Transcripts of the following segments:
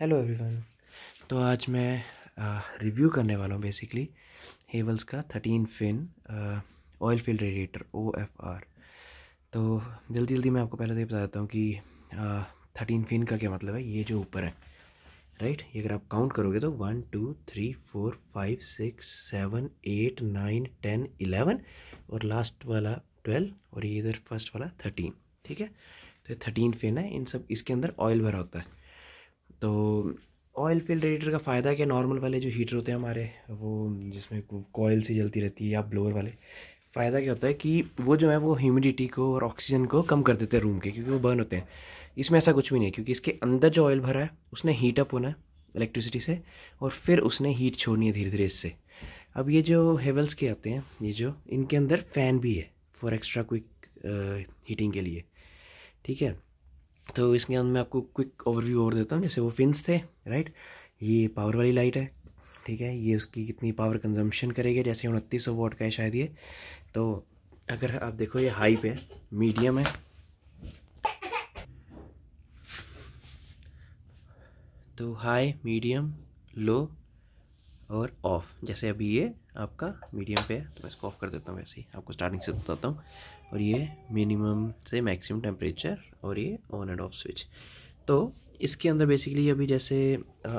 hello everyone तो आज मैं रिव्यू करने वाला हूँ बेसिकली हेवल्स का thirteen fin oil filled radiator O F R तो जल्दी जल्दी मैं आपको पहले तो ये बता देता हूँ कि थर्टीन फिन का क्या मतलब है ये जो ऊपर है राइट ये अगर आप काउंट करोगे तो one two three four five six seven eight nine ten eleven और लास्ट वाला ट्वेल्व और ये इधर फर्स्ट वाला थर्टीन ठीक है तो ये थर्टीन फिन है इन सब इसके अंदर ऑयल भरा होता है तो ऑयल फील्ड रेडिएटर का फ़ायदा क्या नॉर्मल वाले जो हीटर होते हैं हमारे वो जिसमें कोयल से जलती रहती है या ब्लोअर वाले फ़ायदा क्या होता है कि वो जो है वो ह्यूमिडिटी को और ऑक्सीजन को कम कर देते हैं रूम के क्योंकि वो बर्न होते हैं इसमें ऐसा कुछ भी नहीं क्योंकि इसके अंदर जो ऑयल भरा है उसने हीट अप होना है इलेक्ट्रिसिटी से और फिर उसने हीट छोड़नी है धीरे धीरे इससे अब ये जो हेवल्स के आते हैं ये जो इनके अंदर फ़ैन भी है फॉर एक्स्ट्रा क्विक हीटिंग के लिए ठीक है तो इसके अंदर मैं आपको क्विक ओवरव्यू और देता हूँ जैसे वो फिन्स थे राइट ये पावर वाली लाइट है ठीक है ये उसकी कितनी पावर कंजम्पशन करेगी जैसे उनतीस सौ वोट का है शायद ये तो अगर आप देखो ये हाई पे मीडियम है तो हाई मीडियम लो और ऑफ़ जैसे अभी ये आपका मीडियम पे है तो मैं इसको ऑफ़ कर देता हूँ वैसे ही आपको स्टार्टिंग से बताता हूँ और ये मिनिमम से मैक्सिमम टेम्परेचर और ये ऑन एंड ऑफ स्विच तो इसके अंदर बेसिकली अभी जैसे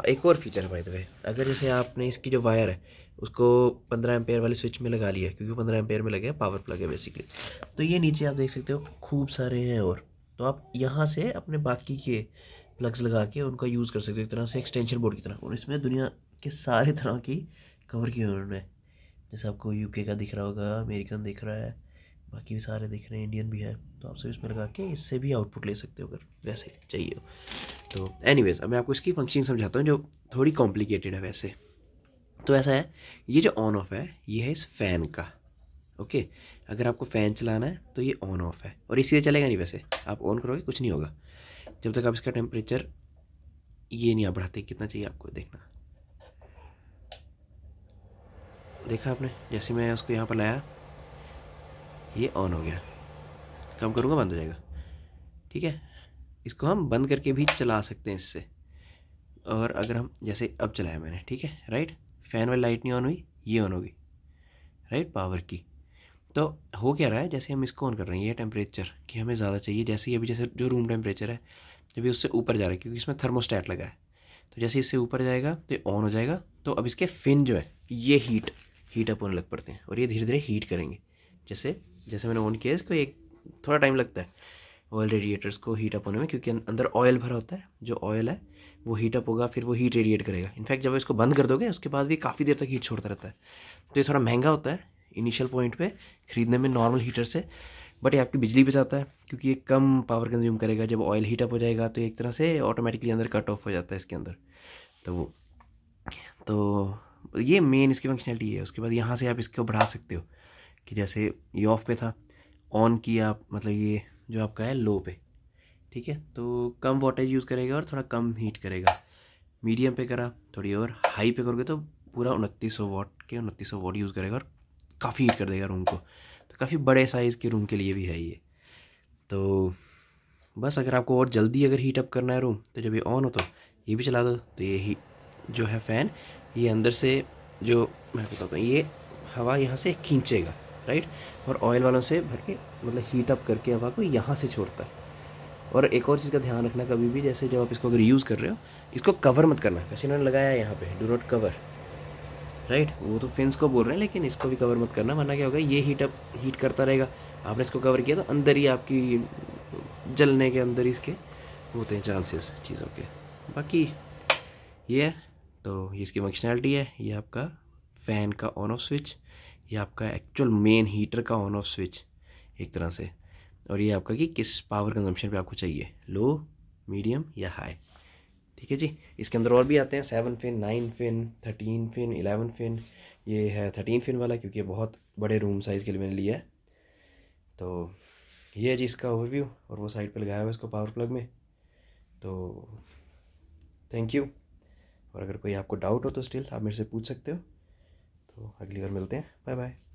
एक और फीचर है भाई अगर जैसे आपने इसकी जो वायर है उसको पंद्रह एम्पेयर वाले स्विच में लगा लिया क्योंकि पंद्रह एम्पेयर में लगे हैं पावर प्लग है बेसिकली तो ये नीचे आप देख सकते हो खूब सारे हैं और तो आप यहाँ से अपने बाकी के प्लग्स लगा के उनका यूज़ कर सकते हो एक तरह से एक्सटेंशन बोर्ड की तरह और इसमें दुनिया कि सारे तरह की कवर की उन्होंने जैसे आपको यूके का दिख रहा होगा अमेरिकन दिख रहा है बाकी भी सारे दिख रहे हैं इंडियन भी है तो आप सभी इसमें लगा के इससे भी आउटपुट ले सकते हो अगर वैसे चाहिए हो तो एनी अब मैं आपको इसकी फंक्शनिंग समझाता हूँ जो थोड़ी कॉम्प्लिकेटेड है वैसे तो ऐसा है ये जो ऑन ऑफ है ये है इस फ़ैन का ओके अगर आपको फ़ैन चलाना है तो ये ऑन ऑफ है और इसीलिए चलेगा नहीं वैसे आप ऑन करोगे कुछ नहीं होगा जब तक आप इसका टेम्परेचर ये नहीं आप बढ़ाते कितना चाहिए आपको देखना देखा आपने जैसे मैं उसको यहाँ पर लाया ये ऑन हो गया कम करूँगा बंद हो जाएगा ठीक है इसको हम बंद करके भी चला सकते हैं इससे और अगर हम जैसे अब चलाया मैंने ठीक है राइट फैन वाली लाइट नहीं ऑन हुई ये ऑन होगी राइट पावर की तो हो क्या रहा है जैसे हम इसको ऑन कर रहे हैं ये टेम्परेचर कि हमें ज़्यादा चाहिए जैसे ही अभी जैसे जो रूम टेम्परेचर है जब उससे ऊपर जा रहा है क्योंकि इसमें थर्मोस्टैट लगा है तो जैसे इससे ऊपर जाएगा तो ऑन हो जाएगा तो अब इसके फिन जो है ये हीट हीट अप होने लग पड़ते हैं और ये धीरे धीरे हीट करेंगे जैसे जैसे मैंने ऑन किया इसको एक थोड़ा टाइम लगता है ऑयल रेडिएटर्स को हीट अप होने में क्योंकि अं-, अंदर ऑयल भरा होता है जो ऑयल है वो हीट अप होगा फिर वो हीट रेडिएट करेगा इनफैक्ट जब इसको बंद कर दोगे उसके बाद भी काफ़ी देर तक हीट छोड़ता रहता है तो ये थोड़ा महंगा होता है इनिशियल पॉइंट पे खरीदने में नॉर्मल हीटर से बट ये आपकी बिजली बचाता है क्योंकि ये कम पावर कंज्यूम करेगा जब ऑयल हीट अप हो जाएगा तो एक तरह से ऑटोमेटिकली अंदर कट ऑफ हो जाता है इसके अंदर तो वो तो ये मेन इसकी फंक्शनैलिटी है उसके बाद यहाँ से आप इसको बढ़ा सकते हो कि जैसे ये ऑफ पे था ऑन किया मतलब ये जो आपका है लो पे ठीक है तो कम वोटेज यूज़ करेगा और थोड़ा कम हीट करेगा मीडियम पे करा थोड़ी और हाई पे करोगे तो पूरा उनतीस सौ वाट के उनतीस सौ वाट यूज़ करेगा और काफ़ी हीट कर देगा रूम को तो काफ़ी बड़े साइज़ के रूम के लिए भी है ये तो बस अगर आपको और जल्दी अगर हीट अप करना है रूम तो जब ये ऑन हो तो ये भी चला दो तो ये ही जो है फ़ैन ये अंदर से जो मैं बताता हूँ ये हवा यहाँ से खींचेगा राइट और ऑयल वालों से भर के मतलब हीट अप करके हवा को यहाँ से छोड़ता है और एक और चीज़ का ध्यान रखना कभी भी जैसे जब आप इसको अगर यूज़ कर रहे हो इसको कवर मत करना वैसे इन्होंने लगाया है यहाँ पर डू नॉट कवर राइट वो तो फेंस को बोल रहे हैं लेकिन इसको भी कवर मत करना वरना क्या होगा ये हीट अप हीट करता रहेगा आपने इसको कवर किया तो अंदर ही आपकी जलने के अंदर ही इसके होते हैं चांसेस चीज़ों के बाकी ये तो ये इसकी फंक्शनैलिटी है ये आपका फ़ैन का ऑन ऑफ स्विच ये आपका एक्चुअल मेन हीटर का ऑन ऑफ स्विच एक तरह से और ये आपका कि किस पावर कंजम्पशन पे आपको चाहिए लो मीडियम या हाई ठीक है जी इसके अंदर और भी आते हैं seven fin nine fin thirteen fin eleven fin ये है थर्टीन फिन वाला क्योंकि बहुत बड़े रूम साइज़ के लिए मैंने लिया है तो ये है जी इसका ओवरव्यू और वो साइड पर लगाया हुआ है इसको पावर प्लग में तो थैंक यू और अगर कोई आपको डाउट हो तो स्टिल आप मेरे से पूछ सकते हो तो अगली बार मिलते हैं बाय बाय